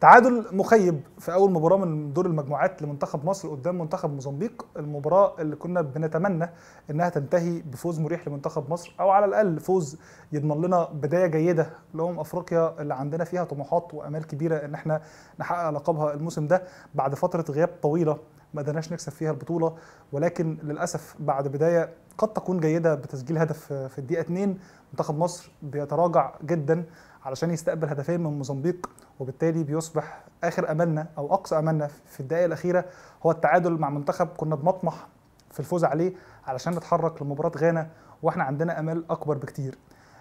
تعادل مخيب في اول مباراه من دور المجموعات لمنتخب مصر قدام منتخب موزمبيق المباراه اللي كنا بنتمنى انها تنتهي بفوز مريح لمنتخب مصر او على الاقل فوز يضمن لنا بدايه جيده لامم افريقيا اللي عندنا فيها طموحات وامال كبيره ان احنا نحقق لقبها الموسم ده بعد فتره غياب طويله ما قدرناش نكسب فيها البطوله ولكن للاسف بعد بدايه قد تكون جيده بتسجيل هدف في الدقيقه 2 منتخب مصر بيتراجع جدا علشان يستقبل هدفين من موزمبيق وبالتالي بيصبح اخر املنا او اقصى املنا في الدقائق الاخيره هو التعادل مع منتخب كنا بنطمح في الفوز عليه علشان نتحرك لمباراه غانا واحنا عندنا امال اكبر بكتير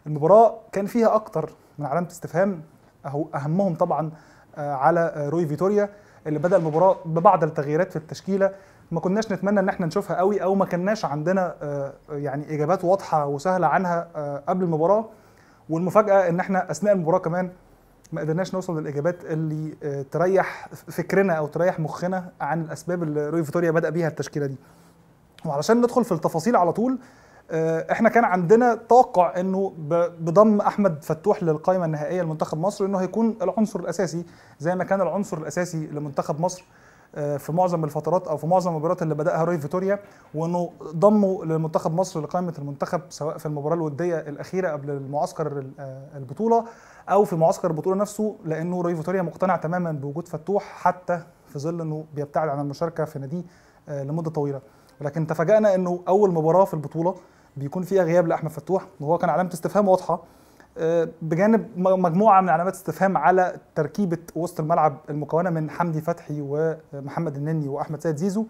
المباراه كان فيها اكتر من علامه استفهام أو اهمهم طبعا آه، على آه، روي فيتوريا اللي بدا المباراه ببعض التغييرات في التشكيله ما كناش نتمنى ان احنا نشوفها قوي او ما كناش عندنا آه، يعني اجابات واضحه وسهله عنها قبل المباراه والمفاجاه ان احنا اثناء المباراه كمان ما قدرناش نوصل للاجابات اللي آه، تريح فكرنا او تريح مخنا عن الاسباب اللي روي فيتوريا بدا بيها التشكيله دي وعلشان ندخل في التفاصيل على طول آه، احنا كان عندنا توقع انه بضم احمد فتوح للقائمه النهائيه لمنتخب مصر انه هيكون العنصر الاساسي زي ما كان العنصر الاساسي لمنتخب مصر آه، في معظم الفترات او في معظم المباريات اللي بداها روي فيتوريا وانه ضمه لمنتخب مصر لقائمه المنتخب سواء في المباراه الوديه الاخيره قبل المعسكر آه، البطوله او في معسكر البطوله نفسه لانه روي فيتوريا مقتنع تماما بوجود فتوح حتى في ظل انه بيبتعد عن المشاركه في ناديه آه، لمده طويله ولكن تفاجأنا انه اول مباراه في البطوله بيكون فيها غياب لاحمد فتوح وهو كان علامه استفهام واضحه آه، بجانب مجموعه من علامات استفهام على تركيبه وسط الملعب المكونه من حمدي فتحي ومحمد النني واحمد سيد زيزو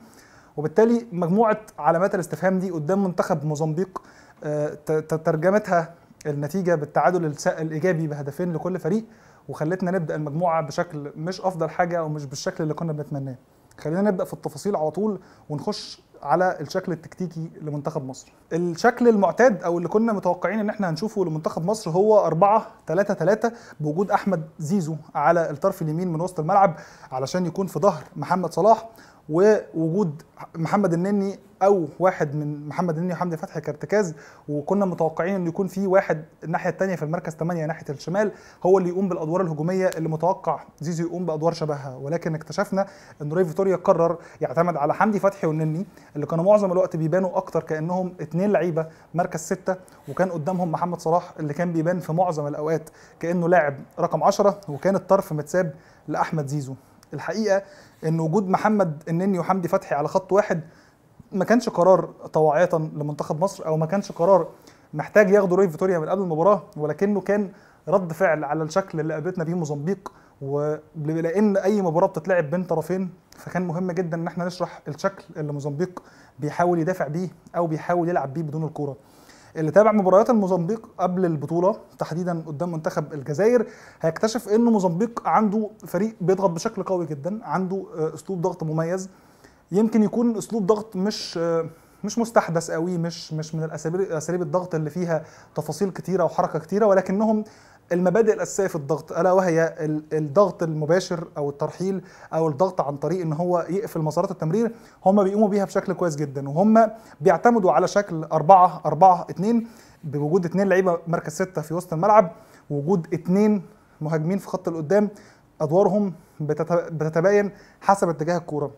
وبالتالي مجموعه علامات الاستفهام دي قدام منتخب موزمبيق آه، ترجمتها النتيجه بالتعادل الايجابي بهدفين لكل فريق وخلتنا نبدا المجموعه بشكل مش افضل حاجه ومش بالشكل اللي كنا بنتمناه خلينا نبدا في التفاصيل على طول ونخش على الشكل التكتيكي لمنتخب مصر الشكل المعتاد او اللي كنا متوقعين ان احنا هنشوفه لمنتخب مصر هو 4 3 3 بوجود احمد زيزو على الطرف اليمين من وسط الملعب علشان يكون في ظهر محمد صلاح ووجود محمد النني او واحد من محمد النني وحمدي فتحي كارتكاز وكنا متوقعين انه يكون في واحد الناحيه الثانيه في المركز 8 ناحيه الشمال هو اللي يقوم بالادوار الهجوميه اللي متوقع زيزو يقوم بادوار شبهها ولكن اكتشفنا ان ريف فيتوريا قرر يعتمد على حمدي فتحي والنني اللي كانوا معظم الوقت بيبانوا اكتر كانهم اثنين لعيبه مركز 6 وكان قدامهم محمد صلاح اللي كان بيبان في معظم الاوقات كانه لاعب رقم 10 وكان الطرف متساب لاحمد زيزو الحقيقه ان وجود محمد النني وحمدي فتحي على خط واحد ما كانش قرار طواعيه لمنتخب مصر او ما كانش قرار محتاج ياخده روي فيتوريا من قبل المباراه ولكنه كان رد فعل على الشكل اللي قابلتنا بيه موزمبيق ولان اي مباراه بتتلعب بين طرفين فكان مهم جدا ان احنا نشرح الشكل اللي موزمبيق بيحاول يدافع بيه او بيحاول يلعب بيه بدون الكوره اللي تابع مباريات الموزمبيق قبل البطوله تحديدا قدام منتخب الجزائر هيكتشف ان موزمبيق عنده فريق بيضغط بشكل قوي جدا عنده آه، اسلوب ضغط مميز يمكن يكون اسلوب ضغط مش آه، مش مستحدث قوي مش مش من الاساليب الضغط اللي فيها تفاصيل كتيره وحركه كتيره ولكنهم المبادئ الاساسيه في الضغط الا وهي الضغط المباشر او الترحيل او الضغط عن طريق ان هو يقفل مسارات التمرير هم بيقوموا بيها بشكل كويس جدا وهم بيعتمدوا على شكل 4 4 2 بوجود اثنين لعيبه مركز ستة في وسط الملعب وجود اثنين مهاجمين في خط القدام ادوارهم بتتباين حسب اتجاه الكوره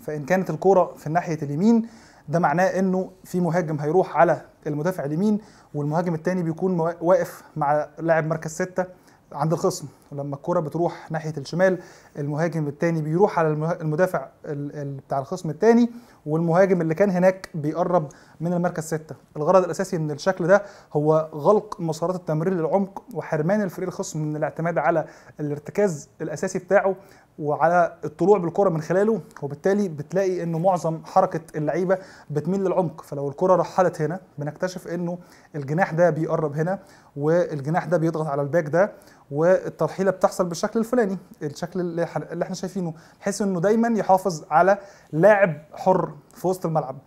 فان كانت الكوره في ناحيه اليمين ده معناه انه في مهاجم هيروح على المدافع اليمين والمهاجم الثاني بيكون واقف مع لاعب مركز ستة عند الخصم لما الكرة بتروح ناحية الشمال المهاجم الثاني بيروح على المدافع بتاع الخصم الثاني والمهاجم اللي كان هناك بيقرب من المركز ستة الغرض الأساسي من الشكل ده هو غلق مسارات التمرير للعمق وحرمان الفريق الخصم من الاعتماد على الارتكاز الأساسي بتاعه وعلى الطلوع بالكره من خلاله وبالتالي بتلاقي انه معظم حركه اللعيبه بتميل للعمق فلو الكره رحلت هنا بنكتشف انه الجناح ده بيقرب هنا والجناح ده بيضغط على الباك ده والترحيله بتحصل بالشكل الفلاني الشكل اللي, احنا شايفينه بحيث انه دايما يحافظ على لاعب حر في وسط الملعب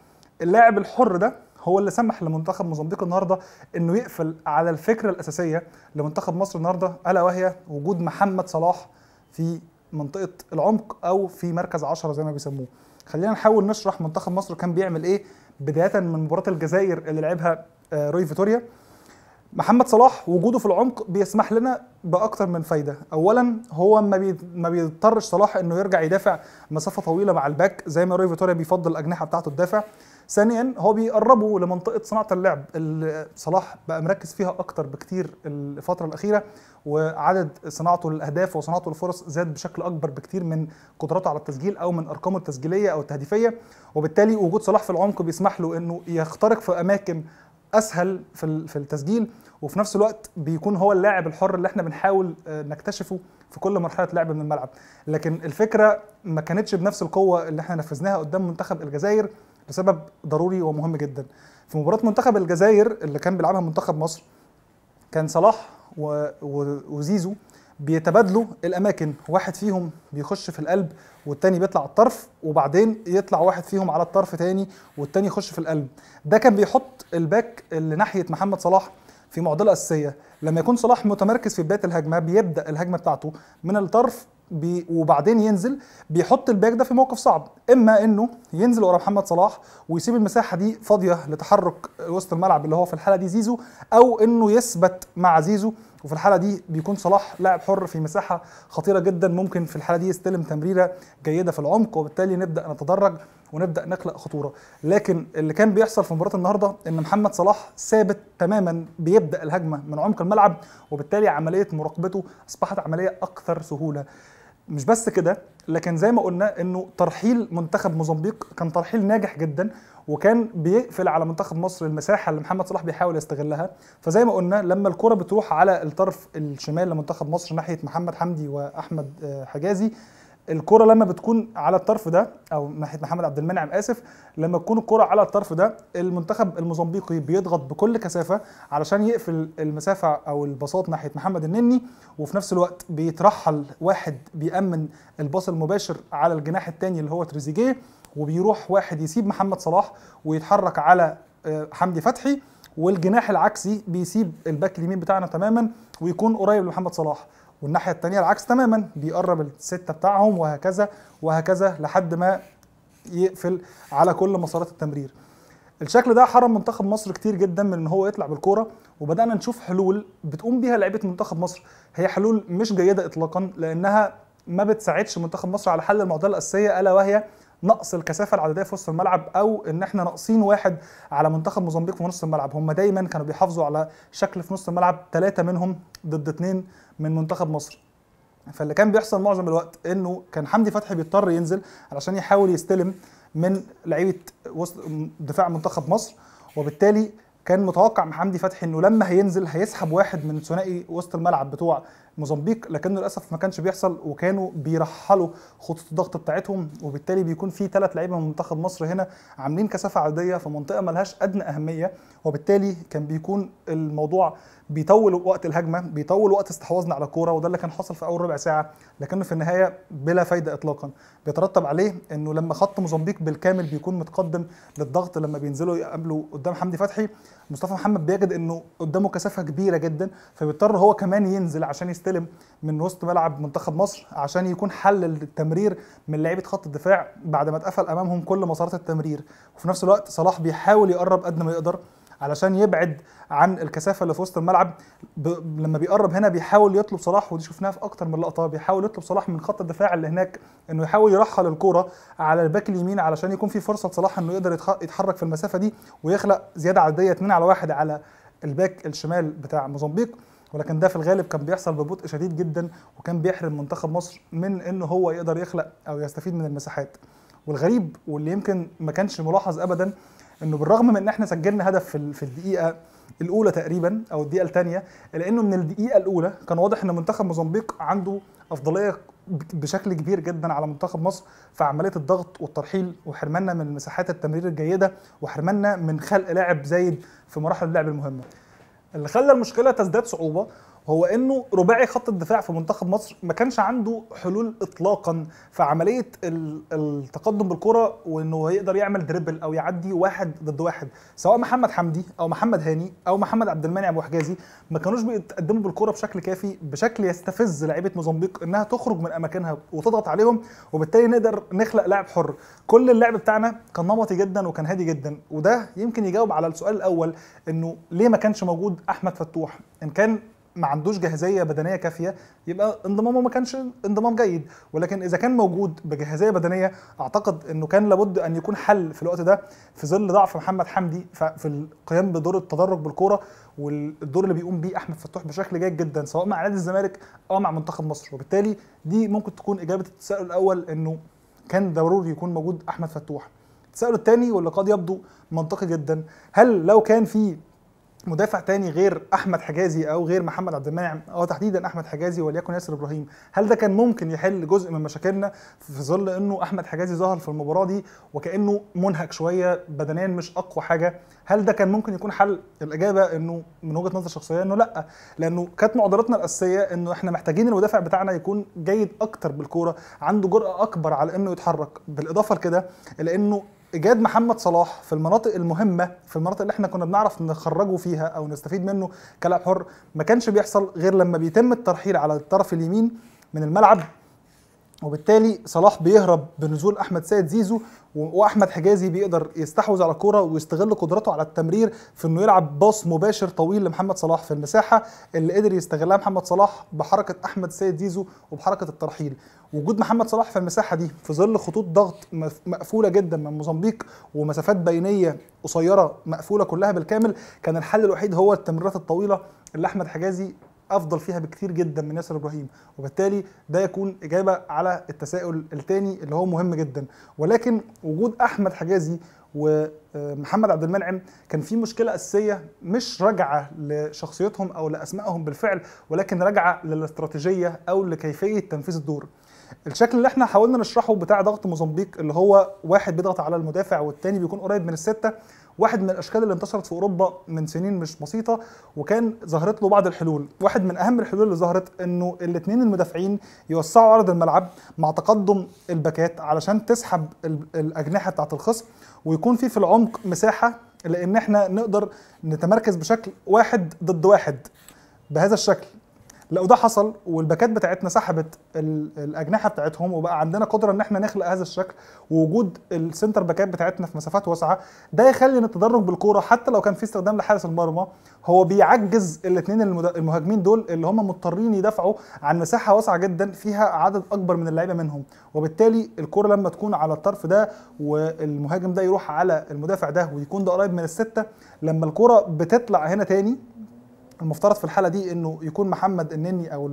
اللاعب الحر ده هو اللي سمح لمنتخب موزمبيق النهارده انه يقفل على الفكره الاساسيه لمنتخب مصر النهارده الا وهي وجود محمد صلاح في منطقه العمق او في مركز 10 زي ما بيسموه خلينا نحاول نشرح منتخب مصر كان بيعمل ايه بدايه من مباراه الجزائر اللي لعبها آه، روي فيتوريا محمد صلاح وجوده في العمق بيسمح لنا باكتر من فايده اولا هو ما, ما بيضطرش صلاح انه يرجع يدافع مسافه طويله مع الباك زي ما روي فيتوريا بيفضل الاجنحه بتاعته تدافع ثانيا هو بيقربه لمنطقه صناعه اللعب اللي صلاح بقى مركز فيها اكتر بكتير الفتره الاخيره وعدد صناعته للاهداف وصناعته للفرص زاد بشكل اكبر بكتير من قدراته على التسجيل او من ارقامه التسجيليه او التهديفيه وبالتالي وجود صلاح في العمق بيسمح له انه يخترق في اماكن اسهل في التسجيل وفي نفس الوقت بيكون هو اللاعب الحر اللي احنا بنحاول آه، نكتشفه في كل مرحله لعب من الملعب لكن الفكره ما كانتش بنفس القوه اللي احنا نفذناها قدام منتخب الجزائر لسبب ضروري ومهم جدا في مباراه منتخب الجزائر اللي كان بيلعبها منتخب مصر كان صلاح وزيزو بيتبادلوا الاماكن واحد فيهم بيخش في القلب والتاني بيطلع على الطرف وبعدين يطلع واحد فيهم على الطرف تاني والتاني يخش في القلب ده كان بيحط الباك اللي ناحيه محمد صلاح في معضله اساسيه لما يكون صلاح متمركز في بدايه الهجمه بيبدا الهجمه بتاعته من الطرف بي وبعدين ينزل بيحط الباك ده في موقف صعب اما انه ينزل ورا محمد صلاح ويسيب المساحه دي فاضيه لتحرك وسط الملعب اللي هو في الحاله دي زيزو او انه يثبت مع زيزو وفي الحاله دي بيكون صلاح لاعب حر في مساحه خطيره جدا ممكن في الحاله دي يستلم تمريره جيده في العمق وبالتالي نبدا نتدرج ونبدا نخلق خطوره لكن اللي كان بيحصل في مباراه النهارده ان محمد صلاح ثابت تماما بيبدا الهجمه من عمق الملعب وبالتالي عمليه مراقبته اصبحت عمليه اكثر سهوله مش بس كده لكن زي ما قلنا انه ترحيل منتخب موزمبيق كان ترحيل ناجح جدا وكان بيقفل على منتخب مصر المساحه اللي محمد صلاح بيحاول يستغلها فزي ما قلنا لما الكره بتروح على الطرف الشمال لمنتخب مصر ناحيه محمد حمدي واحمد آه، حجازي الكرة لما بتكون على الطرف ده او ناحيه محمد عبد المنعم اسف لما تكون الكرة على الطرف ده المنتخب الموزمبيقي بيضغط بكل كثافه علشان يقفل المسافه او البساط ناحيه محمد النني وفي نفس الوقت بيترحل واحد بيامن الباص المباشر على الجناح الثاني اللي هو تريزيجيه وبيروح واحد يسيب محمد صلاح ويتحرك على آه، حمدي فتحي والجناح العكسي بيسيب الباك اليمين بتاعنا تماما ويكون قريب لمحمد صلاح والناحيه التانية العكس تماما بيقرب السته بتاعهم وهكذا وهكذا لحد ما يقفل على كل مسارات التمرير الشكل ده حرم منتخب مصر كتير جدا من ان هو يطلع بالكوره وبدانا نشوف حلول بتقوم بيها لعيبه منتخب مصر هي حلول مش جيده اطلاقا لانها ما بتساعدش منتخب مصر على حل المعضله الاساسيه الا وهي نقص الكثافه العدديه في وسط الملعب او ان احنا ناقصين واحد على منتخب موزمبيق في نص الملعب هم دايما كانوا بيحافظوا على شكل في نص الملعب ثلاثه منهم ضد اثنين من منتخب مصر فاللي كان بيحصل معظم الوقت انه كان حمدي فتحي بيضطر ينزل علشان يحاول يستلم من لعيبه وسط دفاع منتخب مصر وبالتالي كان متوقع محمدي حمدي فتحي انه لما هينزل هيسحب واحد من ثنائي وسط الملعب بتوع موزمبيق لكن للاسف ما كانش بيحصل وكانوا بيرحلوا خطوط الضغط بتاعتهم وبالتالي بيكون في ثلاث لعيبه من منتخب مصر هنا عاملين كثافه عاديه في منطقه ملهاش ادنى اهميه وبالتالي كان بيكون الموضوع بيطول وقت الهجمه بيطول وقت استحواذنا على الكوره وده اللي كان حصل في اول ربع ساعه لكنه في النهايه بلا فايده اطلاقا بيترتب عليه انه لما خط موزمبيق بالكامل بيكون متقدم للضغط لما بينزلوا يقابلوا قدام حمدي فتحي مصطفى محمد بيجد انه قدامه كثافه كبيره جدا فبيضطر هو كمان ينزل عشان يست يستلم من وسط ملعب منتخب مصر عشان يكون حل التمرير من لعيبه خط الدفاع بعد ما اتقفل امامهم كل مسارات التمرير وفي نفس الوقت صلاح بيحاول يقرب قد ما يقدر علشان يبعد عن الكثافه اللي في وسط الملعب ب... لما بيقرب هنا بيحاول يطلب صلاح ودي شفناها في اكتر من لقطه بيحاول يطلب صلاح من خط الدفاع اللي هناك انه يحاول يرحل الكوره على الباك اليمين علشان يكون في فرصه لصلاح انه يقدر يتحرك في المسافه دي ويخلق زياده عدديه 2 على 1 على الباك الشمال بتاع موزمبيق ولكن ده في الغالب كان بيحصل ببطء شديد جدا وكان بيحرم منتخب مصر من ان هو يقدر يخلق او يستفيد من المساحات والغريب واللي يمكن ما كانش ملاحظ ابدا انه بالرغم من ان احنا سجلنا هدف في الدقيقه الاولى تقريبا او الدقيقه الثانيه لانه من الدقيقه الاولى كان واضح ان منتخب موزمبيق عنده افضليه بشكل كبير جدا على منتخب مصر في عمليه الضغط والترحيل وحرمانا من مساحات التمرير الجيده وحرمانا من خلق لاعب زايد في مراحل اللعب المهمه اللي خلى المشكله تزداد صعوبه هو انه رباعي خط الدفاع في منتخب مصر ما كانش عنده حلول اطلاقا في عمليه التقدم بالكره وانه يقدر يعمل دريبل او يعدي واحد ضد واحد سواء محمد حمدي او محمد هاني او محمد عبد المنعم ابو حجازي ما كانوش بيتقدموا بالكره بشكل كافي بشكل يستفز لعيبه موزمبيق انها تخرج من اماكنها وتضغط عليهم وبالتالي نقدر نخلق لاعب حر كل اللعب بتاعنا كان نمطي جدا وكان هادي جدا وده يمكن يجاوب على السؤال الاول انه ليه ما كانش موجود احمد فتوح ان كان ما عندوش جاهزيه بدنيه كافيه يبقى انضمامه ما كانش انضمام جيد ولكن اذا كان موجود بجاهزيه بدنيه اعتقد انه كان لابد ان يكون حل في الوقت ده في ظل ضعف محمد حمدي في القيام بدور التدرج بالكوره والدور اللي بيقوم بيه احمد فتوح بشكل جيد جدا سواء مع نادي الزمالك او مع منتخب مصر وبالتالي دي ممكن تكون اجابه التساؤل الاول انه كان ضروري يكون موجود احمد فتوح التساؤل الثاني واللي قد يبدو منطقي جدا هل لو كان في مدافع تاني غير احمد حجازي او غير محمد عبد المنعم او تحديدا احمد حجازي وليكن ياسر ابراهيم هل ده كان ممكن يحل جزء من مشاكلنا في ظل انه احمد حجازي ظهر في المباراه دي وكانه منهك شويه بدنيا مش اقوى حاجه هل ده كان ممكن يكون حل الاجابه انه من وجهه نظر شخصيه انه لا لانه كانت معضلتنا الاساسيه انه احنا محتاجين المدافع بتاعنا يكون جيد اكتر بالكوره عنده جرأه اكبر على انه يتحرك بالاضافه لكده لانه ايجاد محمد صلاح في المناطق المهمه في المناطق اللي احنا كنا بنعرف نخرجه فيها او نستفيد منه كلاعب حر ما كانش بيحصل غير لما بيتم الترحيل على الطرف اليمين من الملعب وبالتالي صلاح بيهرب بنزول احمد سيد زيزو واحمد حجازي بيقدر يستحوذ على الكوره ويستغل قدرته على التمرير في انه يلعب باص مباشر طويل لمحمد صلاح في المساحه اللي قدر يستغلها محمد صلاح بحركه احمد سيد زيزو وبحركه الترحيل وجود محمد صلاح في المساحه دي في ظل خطوط ضغط مقفوله جدا من موزمبيق ومسافات بينيه قصيره مقفوله كلها بالكامل كان الحل الوحيد هو التمريرات الطويله اللي احمد حجازي افضل فيها بكتير جدا من ياسر ابراهيم وبالتالي ده يكون اجابه على التساؤل الثاني اللي هو مهم جدا ولكن وجود احمد حجازي ومحمد عبد المنعم كان في مشكله اساسيه مش راجعه لشخصيتهم او لاسمائهم بالفعل ولكن راجعه للاستراتيجيه او لكيفيه تنفيذ الدور الشكل اللي احنا حاولنا نشرحه بتاع ضغط موزمبيق اللي هو واحد بيضغط على المدافع والتاني بيكون قريب من السته واحد من الاشكال اللي انتشرت في اوروبا من سنين مش بسيطه وكان ظهرت له بعض الحلول واحد من اهم الحلول اللي ظهرت انه الاثنين المدافعين يوسعوا عرض الملعب مع تقدم الباكات علشان تسحب الاجنحه بتاعه الخصم ويكون في في العمق مساحه لان احنا نقدر نتمركز بشكل واحد ضد واحد بهذا الشكل لو ده حصل والباكات بتاعتنا سحبت الاجنحه بتاعتهم وبقى عندنا قدره ان احنا نخلق هذا الشكل ووجود السنتر باكات بتاعتنا في مسافات واسعه ده يخلي ان التدرج بالكوره حتى لو كان في استخدام لحارس المرمى هو بيعجز الاثنين المهاجمين دول اللي هم مضطرين يدافعوا عن مساحه واسعه جدا فيها عدد اكبر من اللعيبه منهم وبالتالي الكوره لما تكون على الطرف ده والمهاجم ده يروح على المدافع ده ويكون ده قريب من السته لما الكوره بتطلع هنا تاني المفترض في الحاله دي انه يكون محمد النني او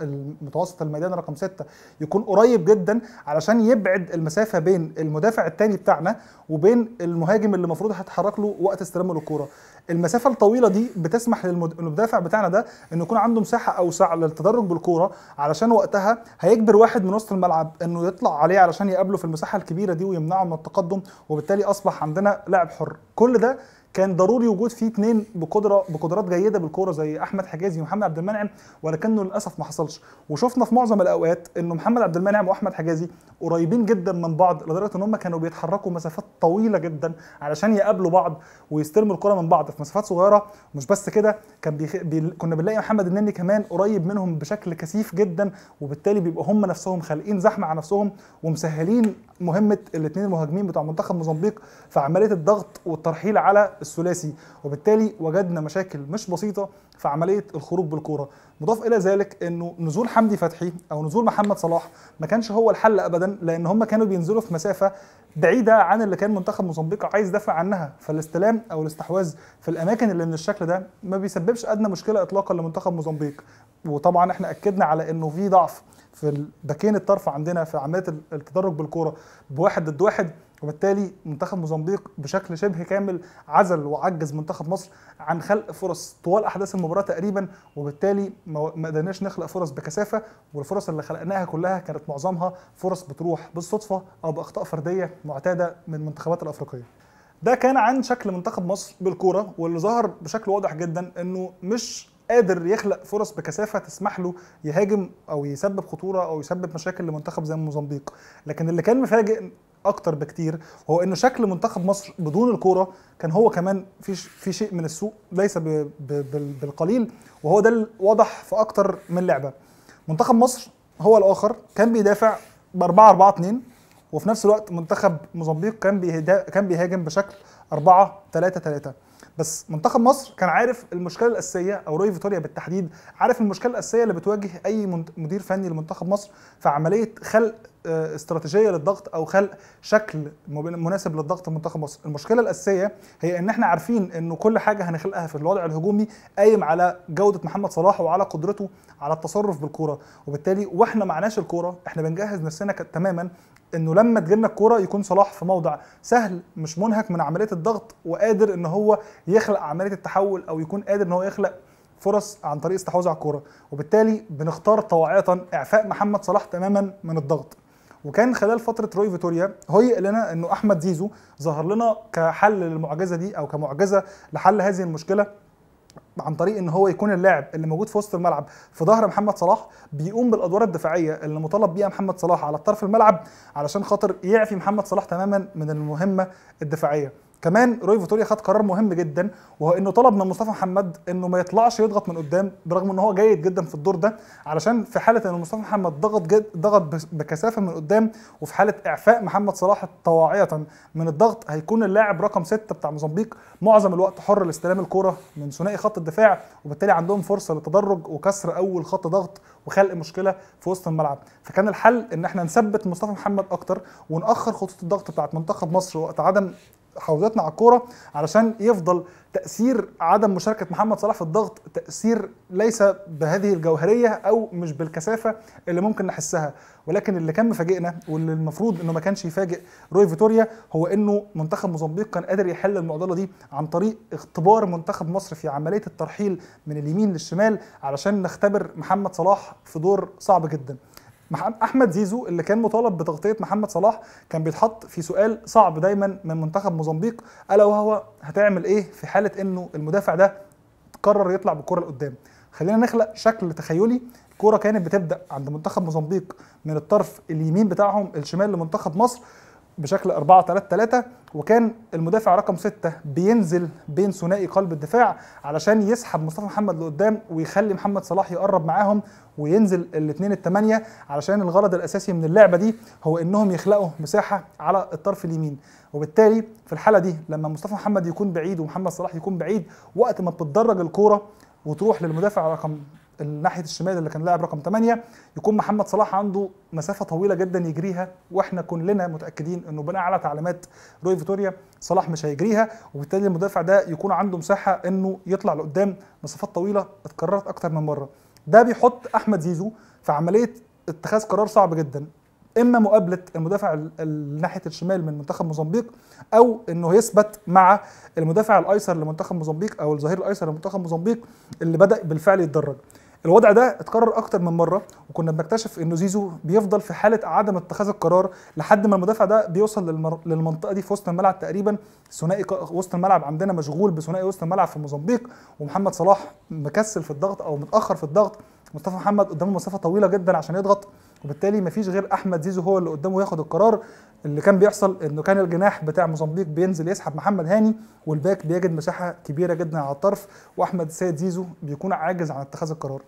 المتوسط الميدان رقم ستة يكون قريب جدا علشان يبعد المسافه بين المدافع الثاني بتاعنا وبين المهاجم اللي المفروض هيتحرك له وقت استلامه للكوره المسافه الطويله دي بتسمح للمدافع بتاعنا ده انه يكون عنده مساحه اوسع للتدرج بالكوره علشان وقتها هيجبر واحد من وسط الملعب انه يطلع عليه علشان يقابله في المساحه الكبيره دي ويمنعه من التقدم وبالتالي اصبح عندنا لاعب حر كل ده كان ضروري وجود فيه اثنين بقدره بقدرات جيده بالكوره زي احمد حجازي ومحمد عبد المنعم ولكنه للاسف ما حصلش وشفنا في معظم الاوقات انه محمد عبد المنعم واحمد حجازي قريبين جدا من بعض لدرجه ان هم كانوا بيتحركوا مسافات طويله جدا علشان يقابلوا بعض ويستلموا الكره من بعض في مسافات صغيره مش بس كده كان بيخ... بي... كنا بنلاقي محمد النني كمان قريب منهم بشكل كثيف جدا وبالتالي بيبقوا هم نفسهم خالقين زحمه على نفسهم ومسهلين مهمه الاثنين المهاجمين بتوع منتخب موزمبيق في عمليه الضغط والترحيل على الثلاثي وبالتالي وجدنا مشاكل مش بسيطه في عمليه الخروج بالكوره مضاف الى ذلك انه نزول حمدي فتحي او نزول محمد صلاح ما كانش هو الحل ابدا لان هم كانوا بينزلوا في مسافه بعيده عن اللي كان منتخب موزمبيق عايز يدافع عنها فالاستلام او الاستحواذ في الاماكن اللي من الشكل ده ما بيسببش ادنى مشكله اطلاقا لمنتخب موزمبيق وطبعا احنا اكدنا على انه في ضعف في الباكين الطرف عندنا في عمليه التدرج بالكوره بواحد ضد واحد وبالتالي منتخب موزمبيق بشكل شبه كامل عزل وعجز منتخب مصر عن خلق فرص طوال احداث المباراه تقريبا وبالتالي ما قدرناش نخلق فرص بكثافه والفرص اللي خلقناها كلها كانت معظمها فرص بتروح بالصدفه او باخطاء فرديه معتاده من المنتخبات الافريقيه. ده كان عن شكل منتخب مصر بالكوره واللي ظهر بشكل واضح جدا انه مش قادر يخلق فرص بكثافه تسمح له يهاجم او يسبب خطوره او يسبب مشاكل لمنتخب زي موزمبيق لكن اللي كان مفاجئ اكتر بكتير هو انه شكل منتخب مصر بدون الكوره كان هو كمان في في شيء من السوء ليس بـ بـ بالقليل وهو ده واضح في اكتر من لعبه منتخب مصر هو الاخر كان بيدافع ب 4 4 2 وفي نفس الوقت منتخب موزمبيق كان كان بيهاجم بشكل 4 3 3 بس منتخب مصر كان عارف المشكله الاساسيه او روي فيتوريا بالتحديد عارف المشكله الاساسيه اللي بتواجه اي مدير فني لمنتخب مصر في عمليه خلق آه، استراتيجيه للضغط او خلق شكل مناسب للضغط منتخب مصر المشكله الاساسيه هي ان احنا عارفين ان كل حاجه هنخلقها في الوضع الهجومي قايم على جوده محمد صلاح وعلى قدرته على التصرف بالكوره وبالتالي واحنا معناش الكوره احنا بنجهز نفسنا تماما انه لما تجيلنا الكوره يكون صلاح في موضع سهل مش منهك من عمليه الضغط وقادر ان هو يخلق عمليه التحول او يكون قادر ان هو يخلق فرص عن طريق استحواذ على الكوره وبالتالي بنختار طواعيه اعفاء محمد صلاح تماما من الضغط وكان خلال فتره روي فيتوريا هيئ لنا انه احمد زيزو ظهر لنا كحل للمعجزه دي او كمعجزه لحل هذه المشكله عن طريق ان هو يكون اللاعب اللي موجود في وسط الملعب في ظهر محمد صلاح بيقوم بالادوار الدفاعيه اللي مطالب بيها محمد صلاح على طرف الملعب علشان خاطر يعفي محمد صلاح تماما من المهمه الدفاعيه كمان روي فيتوريا خد قرار مهم جدا وهو انه طلب من مصطفى محمد انه ما يطلعش يضغط من قدام برغم ان هو جيد جدا في الدور ده علشان في حاله ان مصطفى محمد ضغط ضغط بكثافه من قدام وفي حاله اعفاء محمد صلاح طواعيه من الضغط هيكون اللاعب رقم ستة بتاع موزمبيق معظم الوقت حر لاستلام الكوره من ثنائي خط الدفاع وبالتالي عندهم فرصه للتدرج وكسر اول خط ضغط وخلق مشكله في وسط الملعب فكان الحل ان احنا نثبت مصطفى محمد اكتر ونأخر خطوط الضغط بتاعت منتخب مصر وقت عدم حوزتنا على الكوره علشان يفضل تاثير عدم مشاركه محمد صلاح في الضغط تاثير ليس بهذه الجوهريه او مش بالكثافه اللي ممكن نحسها ولكن اللي كان مفاجئنا واللي المفروض انه ما كانش يفاجئ روي فيتوريا هو انه منتخب موزمبيق كان قادر يحل المعضله دي عن طريق اختبار منتخب مصر في عمليه الترحيل من اليمين للشمال علشان نختبر محمد صلاح في دور صعب جدا احمد زيزو اللي كان مطالب بتغطيه محمد صلاح كان بيتحط في سؤال صعب دايما من منتخب موزمبيق الا وهو هتعمل ايه في حاله انه المدافع ده قرر يطلع بالكره لقدام خلينا نخلق شكل تخيلي الكره كانت بتبدا عند منتخب موزمبيق من الطرف اليمين بتاعهم الشمال لمنتخب مصر بشكل 4 3 3 وكان المدافع رقم 6 بينزل بين ثنائي قلب الدفاع علشان يسحب مصطفى محمد لقدام ويخلي محمد صلاح يقرب معاهم وينزل الاثنين الثمانيه علشان الغرض الاساسي من اللعبه دي هو انهم يخلقوا مساحه على الطرف اليمين وبالتالي في الحاله دي لما مصطفى محمد يكون بعيد ومحمد صلاح يكون بعيد وقت ما بتتدرج الكوره وتروح للمدافع رقم الناحيه الشمال اللي كان لاعب رقم 8 يكون محمد صلاح عنده مسافه طويله جدا يجريها واحنا كلنا متاكدين انه بناء على تعليمات روي فيتوريا صلاح مش هيجريها وبالتالي المدافع ده يكون عنده مساحه انه يطلع لقدام مسافات طويله اتكررت اكتر من مره ده بيحط احمد زيزو في عمليه اتخاذ قرار صعب جدا اما مقابله المدافع الناحيه الشمال من منتخب موزمبيق او انه يثبت مع المدافع الايسر لمنتخب موزمبيق او الظهير الايسر لمنتخب موزمبيق اللي بدا بالفعل يتدرج الوضع ده اتكرر اكتر من مره وكنا بنكتشف ان زيزو بيفضل في حاله عدم اتخاذ القرار لحد ما المدافع ده بيوصل للمر... للمنطقه دي في وسط الملعب تقريبا ثنائي وسط الملعب عندنا مشغول بثنائي وسط الملعب في موزمبيق ومحمد صلاح مكسل في الضغط او متاخر في الضغط مصطفى محمد قدامه مسافه طويله جدا عشان يضغط وبالتالي مفيش غير احمد زيزو هو اللي قدامه ياخد القرار اللي كان بيحصل انه كان الجناح بتاع موزمبيق بينزل يسحب محمد هاني والباك بيجد مساحه كبيره جدا على الطرف واحمد سيد زيزو بيكون عاجز عن اتخاذ القرار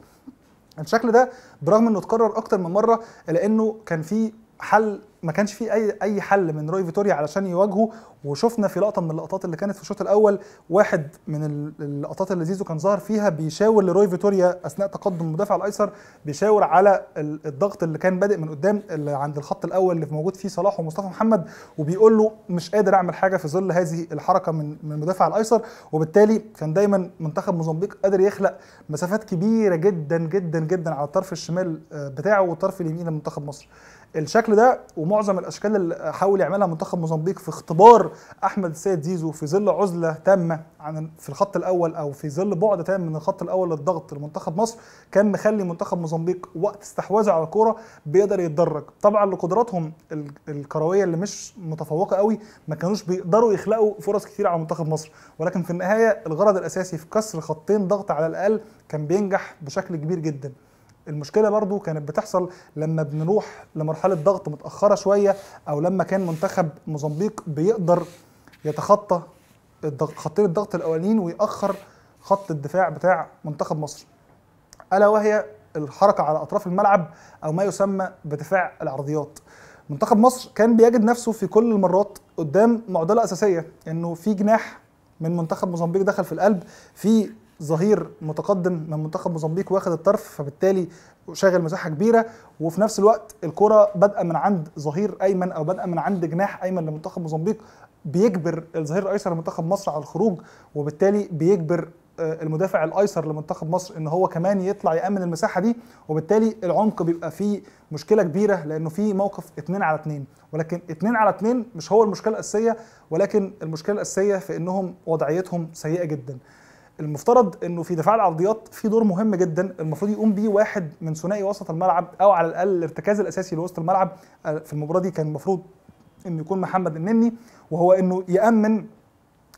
الشكل ده برغم انه اتكرر اكتر من مره الا انه كان في حل ما كانش فيه اي اي حل من روي فيتوريا علشان يواجهه وشفنا في لقطه من اللقطات اللي كانت في الشوط الاول واحد من اللقطات اللي زيزو كان ظاهر فيها بيشاور لروي فيتوريا اثناء تقدم المدافع الايسر بيشاور على الضغط اللي كان بادئ من قدام اللي عند الخط الاول اللي موجود فيه صلاح ومصطفى محمد وبيقول له مش قادر اعمل حاجه في ظل هذه الحركه من من المدافع الايسر وبالتالي كان دايما منتخب موزمبيق قادر يخلق مسافات كبيره جدا جدا جدا على الطرف الشمال آه، بتاعه والطرف اليمين لمنتخب مصر الشكل ده ومعظم الاشكال اللي حاول يعملها منتخب موزمبيق في اختبار احمد السيد زيزو في ظل عزله تامه عن في الخط الاول او في ظل بعد تام من الخط الاول للضغط لمنتخب مصر كان مخلي منتخب موزمبيق وقت استحواذه على الكوره بيقدر يتدرج طبعا لقدراتهم الكرويه اللي مش متفوقه قوي ما كانوش بيقدروا يخلقوا فرص كتير على منتخب مصر ولكن في النهايه الغرض الاساسي في كسر خطين ضغط على الاقل كان بينجح بشكل كبير جدا المشكله برضو كانت بتحصل لما بنروح لمرحله ضغط متاخره شويه او لما كان منتخب موزمبيق بيقدر يتخطى خطين الضغط الاولانيين ويأخر خط الدفاع بتاع منتخب مصر الا وهي الحركه على اطراف الملعب او ما يسمى بدفاع العرضيات منتخب مصر كان بيجد نفسه في كل المرات قدام معضله اساسيه انه في جناح من منتخب موزمبيق دخل في القلب في ظهير متقدم من منتخب موزمبيق واخد الطرف فبالتالي شاغل مساحه كبيره وفي نفس الوقت الكره بادئه من عند ظهير ايمن او بادئه من عند جناح ايمن لمنتخب موزمبيق بيجبر الظهير الايسر لمنتخب مصر على الخروج وبالتالي بيجبر آه، المدافع الايسر لمنتخب مصر ان هو كمان يطلع يامن المساحه دي وبالتالي العمق بيبقى فيه مشكله كبيره لانه في موقف 2 على 2 ولكن 2 على 2 مش هو المشكله الاساسيه ولكن المشكله الاساسيه في انهم وضعيتهم سيئه جدا المفترض انه في دفاع العرضيات في دور مهم جدا المفروض يقوم بيه واحد من ثنائي وسط الملعب او على الاقل الارتكاز الاساسي لوسط الملعب آه، في المباراه دي كان المفروض انه يكون محمد النني وهو انه يامن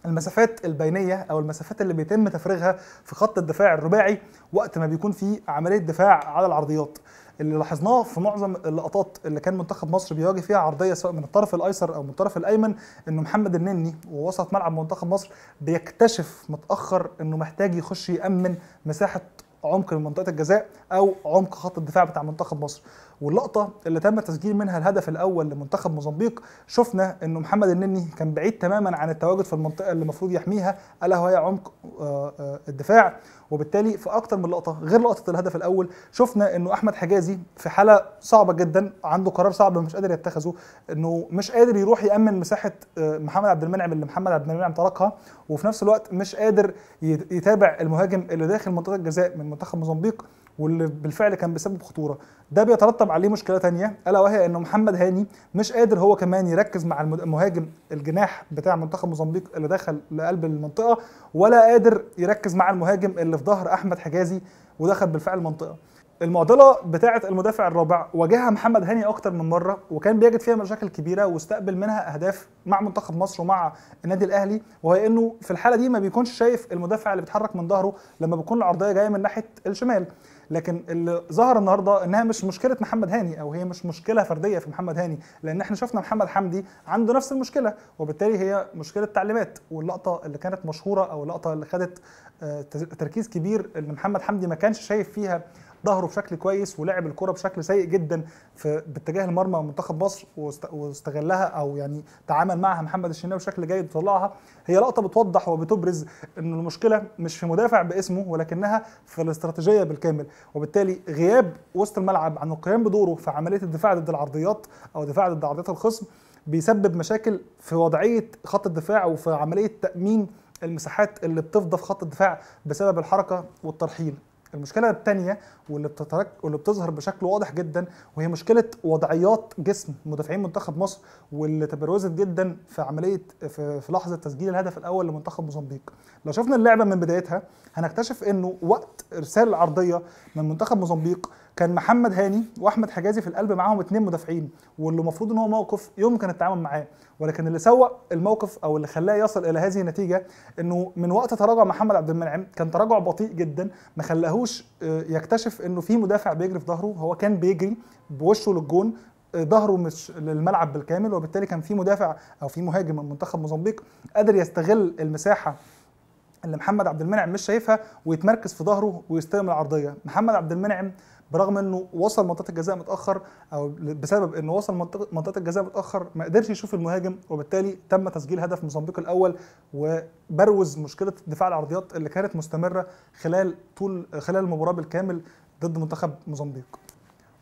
المسافات البينيه او المسافات اللي بيتم تفريغها في خط الدفاع الرباعي وقت ما بيكون في عمليه دفاع على العرضيات اللي لاحظناه في معظم اللقطات اللي كان منتخب مصر بيواجه فيها عرضيه سواء من الطرف الايسر او من الطرف الايمن انه محمد النني ووسط ملعب منتخب مصر بيكتشف متاخر انه محتاج يخش يامن مساحه عمق من منطقه الجزاء او عمق خط الدفاع بتاع منتخب مصر واللقطه اللي تم تسجيل منها الهدف الاول لمنتخب موزمبيق شفنا انه محمد النني كان بعيد تماما عن التواجد في المنطقه اللي المفروض يحميها الا وهي عمق آه، آه، الدفاع وبالتالي في اكتر من لقطه غير لقطه الهدف الاول شفنا انه احمد حجازي في حاله صعبه جدا عنده قرار صعب مش قادر يتخذه انه مش قادر يروح يامن مساحه آه، محمد عبد المنعم اللي محمد عبد المنعم تركها وفي نفس الوقت مش قادر يتابع المهاجم اللي داخل منطقه الجزاء من منتخب موزمبيق واللي بالفعل كان بيسبب خطوره ده بيترتب عليه مشكله تانية الا وهي ان محمد هاني مش قادر هو كمان يركز مع المهاجم الجناح بتاع منتخب موزمبيق اللي دخل لقلب المنطقه ولا قادر يركز مع المهاجم اللي في ظهر احمد حجازي ودخل بالفعل المنطقه المعضله بتاعه المدافع الرابع واجهها محمد هاني اكتر من مره وكان بيجد فيها مشاكل كبيره واستقبل منها اهداف مع منتخب مصر ومع النادي الاهلي وهي انه في الحاله دي ما بيكونش شايف المدافع اللي بيتحرك من ظهره لما بيكون العرضيه جايه من ناحيه الشمال لكن اللي ظهر النهارده انها مش مشكله محمد هاني او هي مش مشكله فرديه في محمد هاني لان احنا شفنا محمد حمدي عنده نفس المشكله وبالتالي هي مشكله تعليمات واللقطه اللي كانت مشهوره او اللقطه اللي خدت آه، تركيز كبير ان محمد حمدي ما كانش شايف فيها ظهره بشكل كويس ولعب الكره بشكل سيء جدا في باتجاه المرمى منتخب مصر واستغلها او يعني تعامل معها محمد الشناوي بشكل جيد وطلعها هي لقطه بتوضح وبتبرز ان المشكله مش في مدافع باسمه ولكنها في الاستراتيجيه بالكامل وبالتالي غياب وسط الملعب عن القيام بدوره في عمليه الدفاع ضد العرضيات او دفاع ضد عرضيات الخصم بيسبب مشاكل في وضعيه خط الدفاع وفي عمليه تامين المساحات اللي بتفضى في خط الدفاع بسبب الحركه والترحيل المشكله الثانيه واللي بتظهر بشكل واضح جدا وهي مشكله وضعيات جسم مدافعين منتخب مصر واللي تبرزت جدا في عمليه في لحظه تسجيل الهدف الاول لمنتخب موزمبيق لو شفنا اللعبه من بدايتها هنكتشف انه وقت ارسال العرضيه من منتخب موزمبيق كان محمد هاني واحمد حجازي في القلب معاهم اثنين مدافعين واللي المفروض ان هو موقف يمكن التعامل معاه ولكن اللي سوى الموقف او اللي خلاه يصل الى هذه النتيجه انه من وقت تراجع محمد عبد المنعم كان تراجع بطيء جدا ما خلاهوش آه، يكتشف انه في مدافع بيجري في ظهره هو كان بيجري بوشه للجون آه، ظهره مش للملعب بالكامل وبالتالي كان في مدافع او في مهاجم من منتخب موزمبيق قادر يستغل المساحه اللي محمد عبد المنعم مش شايفها ويتمركز في ظهره ويستلم العرضيه محمد عبد المنعم برغم انه وصل منطقه الجزاء متاخر او بسبب انه وصل منطقه الجزاء متاخر ما قدرش يشوف المهاجم وبالتالي تم تسجيل هدف موزمبيق الاول وبروز مشكله دفاع العرضيات اللي كانت مستمره خلال طول خلال المباراه بالكامل ضد منتخب موزمبيق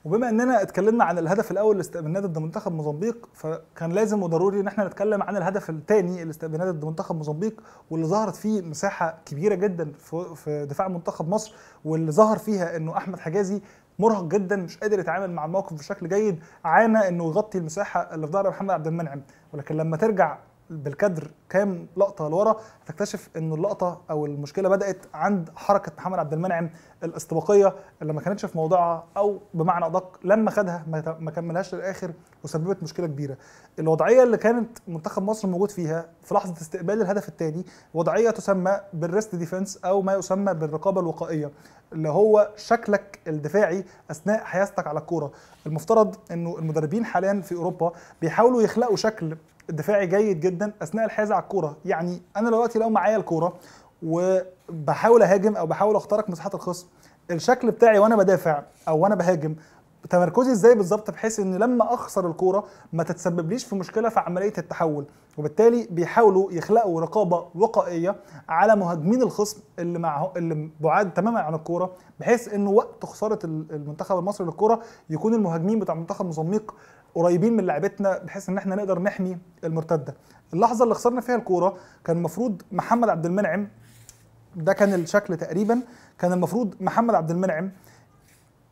وبما اننا اتكلمنا عن الهدف الاول اللي استقبلناه ضد منتخب موزمبيق فكان لازم وضروري ان احنا نتكلم عن الهدف الثاني اللي استقبلناه ضد منتخب موزمبيق واللي ظهرت فيه مساحه كبيره جدا في دفاع منتخب مصر واللي ظهر فيها انه احمد حجازي مرهق جدا مش قادر يتعامل مع الموقف بشكل جيد عانى انه يغطي المساحه اللي في ظهر محمد عبد المنعم ولكن لما ترجع بالكادر كام لقطه لورا هتكتشف ان اللقطه او المشكله بدات عند حركه محمد عبد المنعم الاستباقيه اللي ما كانتش في موضعها او بمعنى ادق لما خدها ما كملهاش للاخر وسببت مشكله كبيره. الوضعيه اللي كانت منتخب مصر موجود فيها في لحظه استقبال الهدف الثاني وضعيه تسمى بالريست ديفنس او ما يسمى بالرقابه الوقائيه اللي هو شكلك الدفاعي اثناء حيازتك على الكوره. المفترض انه المدربين حاليا في اوروبا بيحاولوا يخلقوا شكل الدفاعي جيد جدا اثناء الحيازه على الكوره يعني انا دلوقتي لو معايا الكوره وبحاول اهاجم او بحاول اخترق مساحات الخصم الشكل بتاعي وانا بدافع او وانا بهاجم تمركزي ازاي بالظبط بحيث ان لما اخسر الكوره ما تتسببليش في مشكله في عمليه التحول وبالتالي بيحاولوا يخلقوا رقابه وقائيه على مهاجمين الخصم اللي معه اللي بعاد تماما عن الكوره بحيث انه وقت خساره المنتخب المصري للكوره يكون المهاجمين بتاع المنتخب مزميق قريبين من لعبتنا بحيث ان احنا نقدر نحمي المرتده اللحظه اللي خسرنا فيها الكوره كان المفروض محمد عبد المنعم ده كان الشكل تقريبا كان المفروض محمد عبد المنعم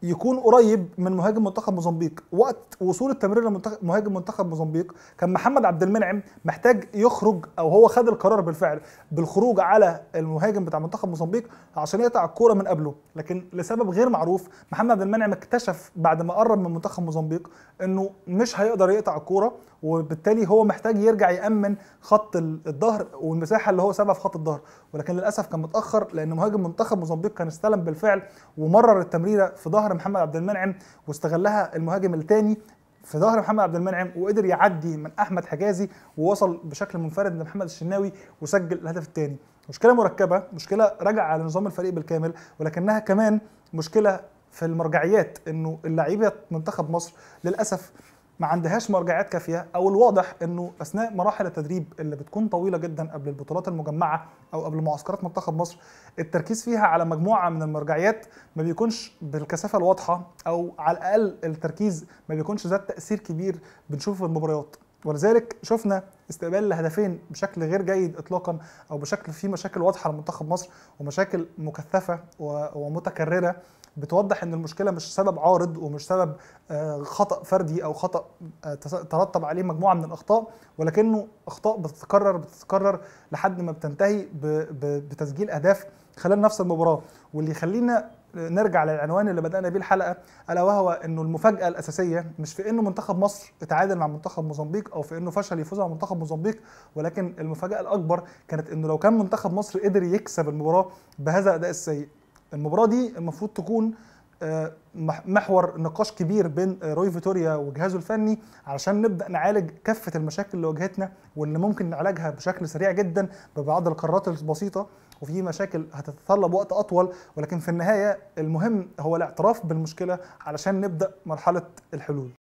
يكون قريب من مهاجم منتخب موزمبيق وقت وصول التمرير لمهاجم منتخب موزمبيق كان محمد عبد المنعم محتاج يخرج او هو خد القرار بالفعل بالخروج على المهاجم بتاع منتخب موزمبيق عشان يقطع الكوره من قبله لكن لسبب غير معروف محمد عبد المنعم اكتشف بعد ما قرب من منتخب موزمبيق انه مش هيقدر يقطع الكوره وبالتالي هو محتاج يرجع يامن خط الظهر والمساحه اللي هو سابها في خط الظهر ولكن للاسف كان متاخر لان مهاجم منتخب موزمبيق كان استلم بالفعل ومرر التمريره في ظهر ظهر محمد عبد المنعم واستغلها المهاجم الثاني في ظهر محمد عبد المنعم وقدر يعدي من احمد حجازي ووصل بشكل منفرد لمحمد الشناوي وسجل الهدف الثاني مشكله مركبه مشكله راجع على نظام الفريق بالكامل ولكنها كمان مشكله في المرجعيات انه اللعيبه منتخب مصر للاسف ما عندهاش مرجعيات كافيه او الواضح انه اثناء مراحل التدريب اللي بتكون طويله جدا قبل البطولات المجمعه او قبل معسكرات منتخب مصر التركيز فيها على مجموعه من المرجعيات ما بيكونش بالكثافه الواضحه او على الاقل التركيز ما بيكونش ذات تاثير كبير بنشوفه في المباريات ولذلك شفنا استقبال الهدفين بشكل غير جيد اطلاقا او بشكل فيه مشاكل واضحه لمنتخب مصر ومشاكل مكثفه ومتكرره بتوضح ان المشكله مش سبب عارض ومش سبب آه، خطا فردي او خطا آه، ترتب عليه مجموعه من الاخطاء ولكنه اخطاء بتتكرر بتتكرر لحد ما بتنتهي بتسجيل اهداف خلال نفس المباراه واللي يخلينا آه، نرجع للعنوان اللي بدانا بيه الحلقه الا وهو انه المفاجاه الاساسيه مش في انه منتخب مصر اتعادل مع منتخب موزمبيق او في انه فشل يفوز على منتخب موزمبيق ولكن المفاجاه الاكبر كانت انه لو كان منتخب مصر قدر يكسب المباراه بهذا الاداء السيء المباراه دي المفروض تكون آه، محور نقاش كبير بين آه، روي فيتوريا وجهازه الفني علشان نبدا نعالج كافه المشاكل اللي واجهتنا واللي ممكن نعالجها بشكل سريع جدا ببعض القرارات البسيطه وفي مشاكل هتتطلب وقت اطول ولكن في النهايه المهم هو الاعتراف بالمشكله علشان نبدا مرحله الحلول